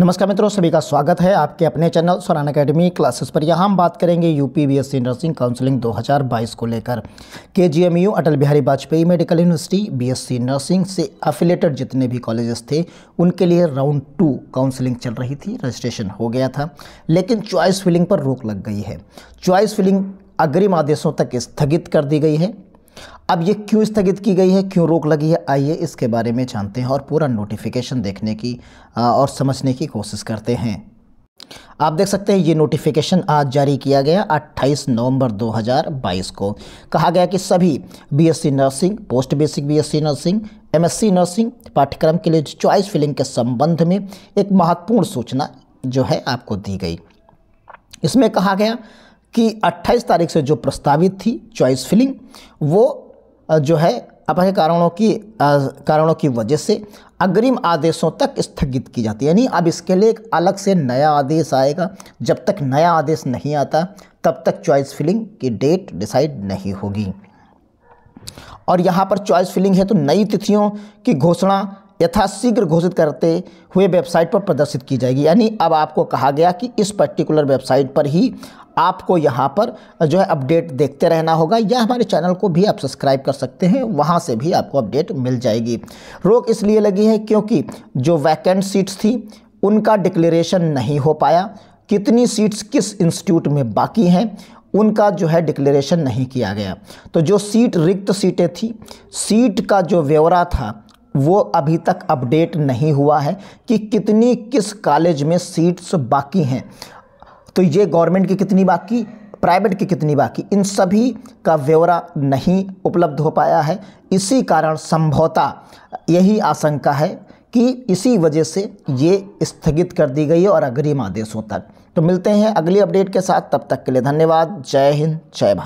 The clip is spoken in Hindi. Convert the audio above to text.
नमस्कार मित्रों सभी का स्वागत है आपके अपने चैनल सोरान अकेडमी क्लासेस पर यहाँ हम बात करेंगे एस सी नर्सिंग काउंसलिंग 2022 को लेकर KGMU Atal Bihari Vajpayee medical university BSc nursing से अफिलेटेड जितने भी कॉलेजेस थे उनके लिए राउंड टू काउंसलिंग चल रही थी रजिस्ट्रेशन हो गया था लेकिन च्वाइस फिलिंग पर रोक लग गई है च्वाइस फिलिंग अग्रिम आदेशों तक स्थगित कर दी गई है अब ये क्यों स्थगित की गई है क्यों रोक लगी है आइए इसके बारे में जानते हैं और पूरा नोटिफिकेशन देखने की और समझने की कोशिश करते हैं आप देख सकते हैं ये नोटिफिकेशन आज जारी किया गया 28 नवंबर 2022 को कहा गया कि सभी BSc nursing post basic BSc nursing MSc nursing पाठ्यक्रम के लिए चॉइस फिलिंग के संबंध में एक महत्वपूर्ण सूचना जो है आपको दी गई इसमें कहा गया कि 28 तारीख से जो प्रस्तावित थी चॉइस फिलिंग वो जो है अपने कारणों की कारणों की वजह से अग्रिम आदेशों तक स्थगित की जाती है यानी अब इसके लिए एक अलग से नया आदेश आएगा जब तक नया आदेश नहीं आता तब तक चॉइस फिलिंग की डेट डिसाइड नहीं होगी और यहाँ पर चॉइस फिलिंग है तो नई तिथियों की घोषणा यथाशीघ्र घोषित करते हुए वेबसाइट पर प्रदर्शित की जाएगी यानी अब आपको कहा गया कि इस पर्टिकुलर वेबसाइट पर ही आपको यहाँ पर जो है अपडेट देखते रहना होगा या हमारे चैनल को भी आप सब्सक्राइब कर सकते हैं वहाँ से भी आपको अपडेट मिल जाएगी रोक इसलिए लगी है क्योंकि जो वैकेंट सीट्स थी उनका डिक्लेरेशन नहीं हो पाया कितनी सीट्स किस इंस्टीट्यूट में बाकी हैं उनका जो है डिक्लेरेशन नहीं किया गया तो जो सीट रिक्त सीटें थी सीट का जो व्यवरा था वो अभी तक अपडेट नहीं हुआ है कि कितनी किस कॉलेज में सीट्स बाकी हैं तो ये गवर्नमेंट की कितनी बाकी प्राइवेट की कितनी बाकी इन सभी का ब्यौरा नहीं उपलब्ध हो पाया है इसी कारण संभवता यही आशंका है कि इसी वजह से ये स्थगित कर दी गई है और अग्रिम आदेशों तक तो मिलते हैं अगली अपडेट के साथ तब तक के लिए धन्यवाद जय हिंद जय भारत